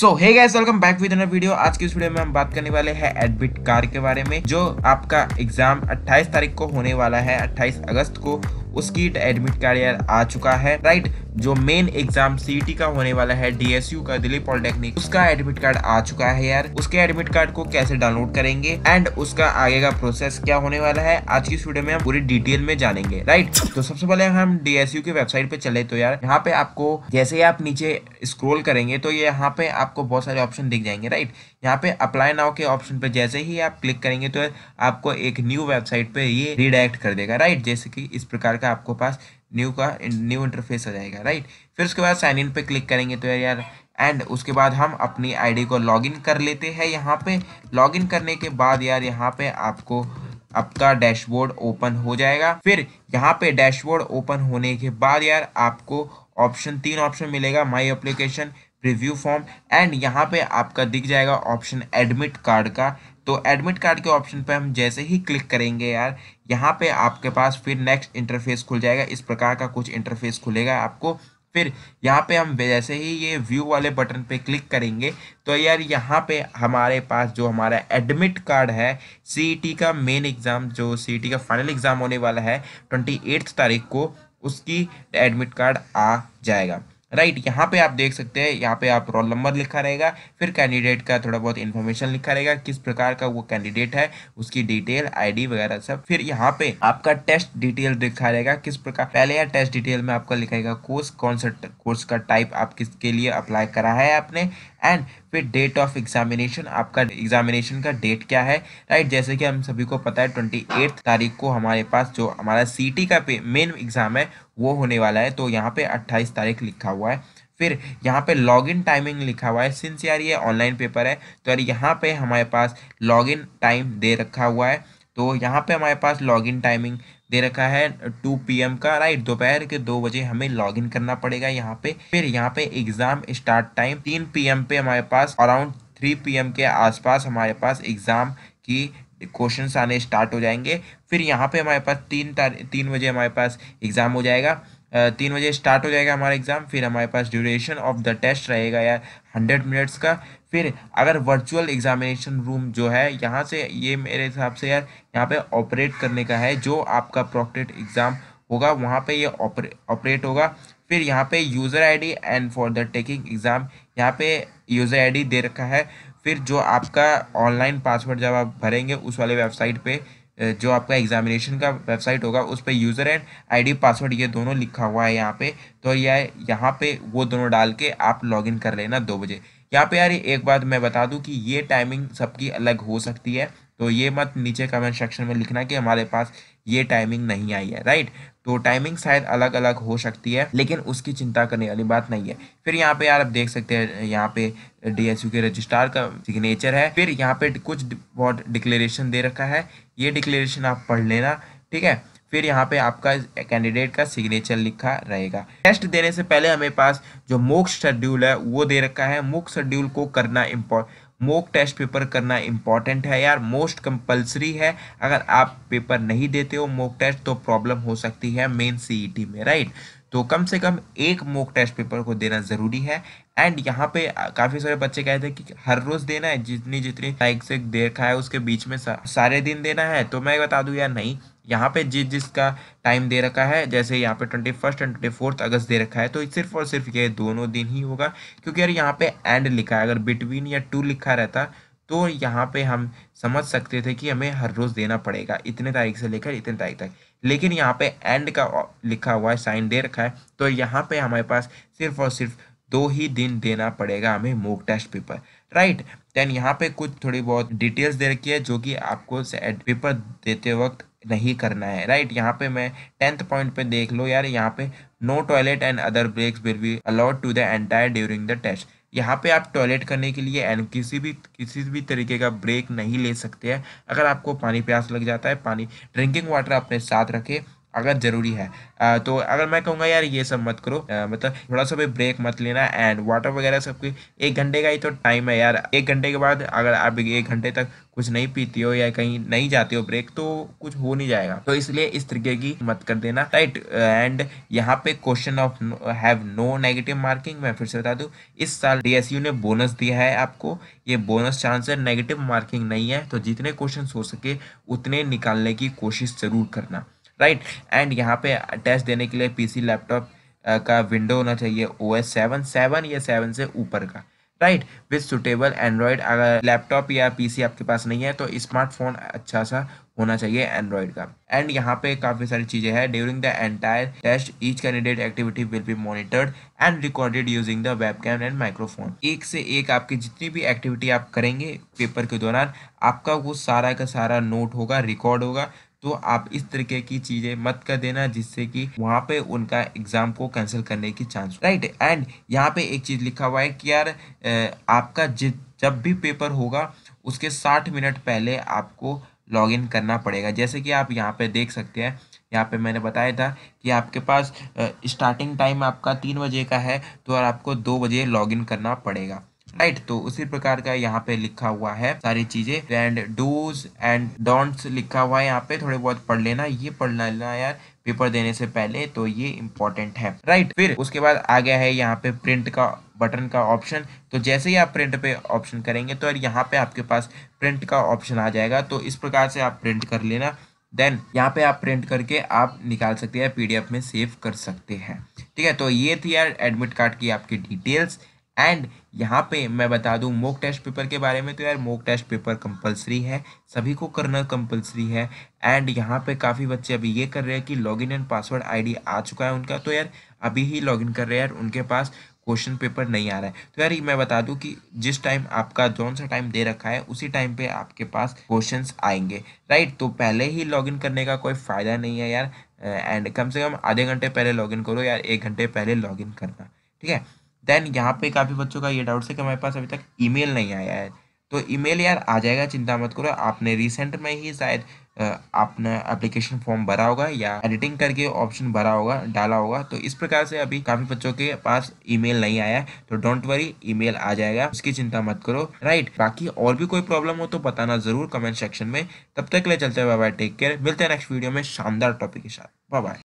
So hey guys welcome back with another video आज की इस वीडियो में हम बात करने वाले हैं एडमिट कार के बारे में जो आपका एग्जाम 28 तारीख को होने वाला है 28 अगस्त को उसकी एडमिट कार्ड आ चुका है राइट जो मेन एग्जाम सीटी का होने वाला है डीएसयू का दिल्ली पॉलिटेक्निक उसका एडमिट कार्ड आ चुका है यार उसके एडमिट कार्ड को कैसे डाउनलोड करेंगे एंड उसका आगे का प्रोसेस क्या होने वाला है आज की स्टूडियो में हम पूरी डिटेल में जानेंगे राइट तो सबसे पहले हम डीएसयू की वेबसाइट पे चले तो यार यहाँ पे आपको जैसे ही आप नीचे स्क्रोल करेंगे तो ये यहाँ पे आपको बहुत सारे ऑप्शन दिख जाएंगे राइट यहाँ पे अप्लाई नाउ के ऑप्शन पे जैसे ही आप क्लिक करेंगे तो आपको एक न्यू वेबसाइट पे ये रिडायरेक्ट कर देगा राइट जैसे कि इस प्रकार का आपको पास न्यू का न्यू इंटरफेस हो जाएगा राइट फिर उसके बाद साइन इन पे क्लिक करेंगे तो यार एंड उसके बाद हम अपनी आईडी को लॉगिन कर लेते हैं यहाँ पे लॉगिन करने के बाद यार यहाँ पे आपको आपका डैशबोर्ड ओपन हो जाएगा फिर यहाँ पे डैशबोर्ड ओपन होने के बाद यार आपको ऑप्शन तीन ऑप्शन मिलेगा my application review form and यहाँ पे आपका दिख जाएगा ऑप्शन एडमिट कार्ड का तो एडमिट कार्ड के ऑप्शन पे हम जैसे ही क्लिक करेंगे यार यहाँ पे आपके पास फिर नेक्स्ट इंटरफेस खुल जाएगा इस प्रकार का कुछ इंटरफेस खुलेगा आपको फिर यहाँ पे हम जैसे ही ये व्यू वाले बटन पे क्लिक करेंगे तो यार यहाँ पे हमारे पास जो हमारा एडमिट कार्ड है सी e का मेन एग्ज़ाम जो सी e का फाइनल एग्ज़ाम होने वाला है ट्वेंटी एट्थ तारीख को उसकी एडमिट कार्ड आ जाएगा राइट right, यहाँ पे आप देख सकते हैं यहाँ पे आप रोल नंबर लिखा रहेगा फिर कैंडिडेट का थोड़ा बहुत इन्फॉर्मेशन लिखा रहेगा किस प्रकार का वो कैंडिडेट है उसकी डिटेल आईडी वगैरह सब फिर यहाँ पे आपका टेस्ट डिटेल लिखा रहेगा किस प्रकार पहले यहाँ टेस्ट डिटेल में आपका लिखाएगा कोर्स कौन सा कोर्स का टाइप आप किसके लिए अप्लाई करा है आपने एंड पे डेट ऑफ एग्जामिनेशन आपका एग्जामिनेशन का डेट क्या है राइट जैसे कि हम सभी को पता है ट्वेंटी तारीख को हमारे पास जो हमारा सी का मेन एग्जाम है वो होने वाला है तो यहाँ पे अट्ठाईस तारीख लिखा हुआ है फिर यहाँ पे लॉगिन टाइमिंग लिखा हुआ है सिंस यार ये ऑनलाइन पेपर है तो यार यहाँ पे हमारे पास लॉगिन टाइम दे रखा हुआ है तो यहाँ पे हमारे पास लॉगिन टाइमिंग दे रखा है टू एम का राइट दोपहर के दो बजे हमें लॉग इन करना पड़ेगा यहाँ पे फिर यहाँ पे एग्जाम स्टार्ट टाइम तीन एम पे हमारे पास अराउंड थ्री एम के आसपास हमारे पास एग्जाम की क्वेश्चन आने स्टार्ट हो जाएंगे फिर यहाँ पे हमारे पास तीन तारीख तीन बजे हमारे पास एग्ज़ाम हो जाएगा तीन बजे स्टार्ट हो जाएगा हमारा एग्ज़ाम फिर हमारे पास ड्यूरेशन ऑफ द टेस्ट रहेगा यार हंड्रेड मिनट्स का फिर अगर वर्चुअल एग्जामिनेशन रूम जो है यहाँ से ये मेरे हिसाब से यार यहाँ पे ऑपरेट करने का है जो आपका प्रोक्टेड एग्ज़ाम होगा वहाँ पे ये ऑपरेट होगा फिर यहाँ पे user ID and for the taking exam यहाँ पे यूज़र आईडी दे रखा है फिर जो आपका ऑनलाइन पासवर्ड जब आप भरेंगे उस वाले वेबसाइट पर जो आपका एग्जामिनेशन का वेबसाइट होगा उस पर यूज़र एंड आईडी पासवर्ड ये दोनों लिखा हुआ है यहाँ पे तो यह यहाँ पे वो दोनों डाल के आप लॉगिन कर लेना दो बजे यहाँ पे यार एक बात मैं बता दूँ कि ये टाइमिंग सबकी अलग हो सकती है तो ये मत नीचे कमेंट सेक्शन में लिखना कि हमारे पास ये टाइमिंग नहीं आई है राइट तो टाइमिंग शायद अलग अलग हो सकती है लेकिन उसकी चिंता करने वाली बात नहीं है फिर यहाँ पे यार आप देख सकते हैं यहाँ पे डीएसयू के रजिस्ट्रार का सिग्नेचर है फिर यहाँ पे कुछ बहुत डिक्लेरेशन दे रखा है ये डिक्लेरेशन आप पढ़ लेना ठीक है फिर यहाँ पे आपका कैंडिडेट का सिग्नेचर लिखा रहेगा टेस्ट देने से पहले हमें पास जो मोक शेड्यूल है वो दे रखा है मोक शेड्यूल को करना इम्पोर्ट मोक टेस्ट पेपर करना इम्पॉर्टेंट है यार मोस्ट कंपलसरी है अगर आप पेपर नहीं देते हो मोक टेस्ट तो प्रॉब्लम हो सकती है मेन सीईटी e में राइट तो कम से कम एक मॉक टेस्ट पेपर को देना ज़रूरी है एंड यहाँ पे काफ़ी सारे बच्चे कहते थे कि हर रोज़ देना है जितनी जितनी लाइक से देखा है उसके बीच में सारे दिन देना है तो मैं बता दूँ यार नहीं यहाँ पे जिस जिसका टाइम दे रखा है जैसे यहाँ पे twenty first and twenty fourth August दे रखा है तो सिर्फ और सिर्फ ये दोनों दिन ही होगा क्योंकि अगर यहाँ पे एंड लिखा है अगर बिटवीन या टू लिखा रहता तो यहाँ पे हम समझ सकते थे कि हमें हर रोज़ देना पड़ेगा इतने तारीख से लेकर इतने तारीख तक लेकिन यहाँ पे एंड का लिखा हुआ है साइन दे रखा है तो यहाँ पे हमारे पास सिर्फ और सिर्फ दो ही दिन देना पड़ेगा हमें mock test paper right then यहाँ पे कुछ थोड़ी बहुत डिटेल्स दे रखी है जो कि आपको पेपर देते वक्त नहीं करना है राइट right? यहाँ पे मैं टेंथ पॉइंट पे देख लो यार यहाँ पे no toilet and other breaks will be allowed to the entire during the test यहाँ पे आप टॉयलेट करने के लिए एंड किसी भी किसी भी तरीके का ब्रेक नहीं ले सकते हैं अगर आपको पानी प्यास लग जाता है पानी ड्रिंकिंग वाटर अपने साथ रखें अगर ज़रूरी है तो अगर मैं कहूँगा यार ये सब मत करो मतलब थोड़ा सा भी ब्रेक मत लेना एंड वाटर वगैरह सब कुछ एक घंटे का ही तो टाइम है यार एक घंटे के बाद अगर आप एक घंटे तक कुछ नहीं पीती हो या कहीं नहीं जाते हो ब्रेक तो कुछ हो नहीं जाएगा तो इसलिए इस तरीके की मत कर देना राइट एंड यहाँ पे question of have no negative marking मैं फिर से बता दूँ इस साल डी ने बोनस दिया है आपको ये बोनस चांस है नेगेटिव मार्किंग नहीं है तो जितने क्वेश्चन हो सके उतने निकालने की कोशिश जरूर करना राइट एंड यहाँ पे टेस्ट देने के लिए पीसी लैपटॉप का विंडो होना चाहिए ओ एस सेवन सेवन या सेवन से ऊपर का राइट विद सुटेबल एंड्रॉयड अगर लैपटॉप या पीसी आपके पास नहीं है तो स्मार्टफोन अच्छा सा होना चाहिए एंड्रॉयड का एंड यहाँ पे काफ़ी सारी चीज़ें हैं during the entire test each candidate activity will be monitored and recorded using the webcam and microphone एक से एक आपकी जितनी भी एक्टिविटी आप करेंगे पेपर के दौरान आपका वो सारा का सारा नोट होगा रिकॉर्ड होगा तो आप इस तरीके की चीजें मत कर देना जिससे कि वहां पे उनका एग्जाम को कैंसिल करने की चांस राइट एंड यहाँ पे एक चीज लिखा हुआ है कि यार आपका जब भी पेपर होगा उसके साठ मिनट पहले आपको लॉग इन करना पड़ेगा जैसे कि आप यहाँ पे देख सकते हैं यहाँ पे मैंने बताया था कि आपके पास स्टार्टिंग टाइम आपका तीन बजे का है तो और आपको दो बजे लॉगिन करना पड़ेगा राइट तो उसी प्रकार का यहाँ पे लिखा हुआ है सारी चीजें एंड डूज एंड डोंट्स लिखा हुआ है यहाँ पे थोड़े बहुत पढ़ लेना ये पढ़ लेना यार पेपर देने से पहले तो ये इंपॉर्टेंट है राइट फिर उसके बाद आ गया है यहाँ पे प्रिंट का बटन का ऑप्शन तो जैसे ही आप प्रिंट पे ऑप्शन करेंगे तो यहाँ पे आपके पास प्रिंट का ऑप्शन आ जाएगा तो इस प्रकार से आप प्रिंट कर लेना देन यहाँ पे आप प्रिंट करके आप निकाल सकते हैं पीडीएफ में सेव कर सकते हैं ठीक है तो ये थी यार एडमिट कार्ड की आपकी डिटेल्स एंड यहाँ पे मैं बता दूँ मॉक टेस्ट पेपर के बारे में तो यार मॉक टेस्ट पेपर कंपलसरी है सभी को करना कंपलसरी है एंड यहाँ पे काफ़ी बच्चे अभी ये कर रहे हैं कि लॉगिन एंड पासवर्ड आईडी आ चुका है उनका तो यार अभी ही लॉगिन कर रहे हैं यार उनके पास क्वेश्चन पेपर नहीं आ रहा है तो यार मैं बता दूँ कि जिस टाइम आपका जौन सा टाइम दे रखा है उसी टाइम पर आपके पास क्वेश्चन आएंगे राइट तो पहले ही लॉगिन करने का कोई फ़ायदा नहीं है यार एंड कम से कम आधे घंटे पहले लॉगिन करो यार एक घंटे पहले लॉगिन करना ठीक है देन यहाँ पे काफ़ी बच्चों का ये डाउट है कि हमारे पास अभी तक ईमेल नहीं आया है तो ईमेल यार आ जाएगा चिंता मत करो आपने रिसेंट में ही शायद आपने एप्लीकेशन फॉर्म भरा होगा या एडिटिंग करके ऑप्शन भरा होगा डाला होगा तो इस प्रकार से अभी काफ़ी बच्चों के पास ईमेल नहीं आया तो डोंट वरी ईमेल आ जाएगा उसकी चिंता मत करो राइट बाकी और भी कोई प्रॉब्लम हो तो बताना ज़रूर कमेंट सेक्शन में तब तक ले चलते हुए बाय टेक केयर मिलते हैं नेक्स्ट वीडियो में शानदार टॉपिक के साथ बाय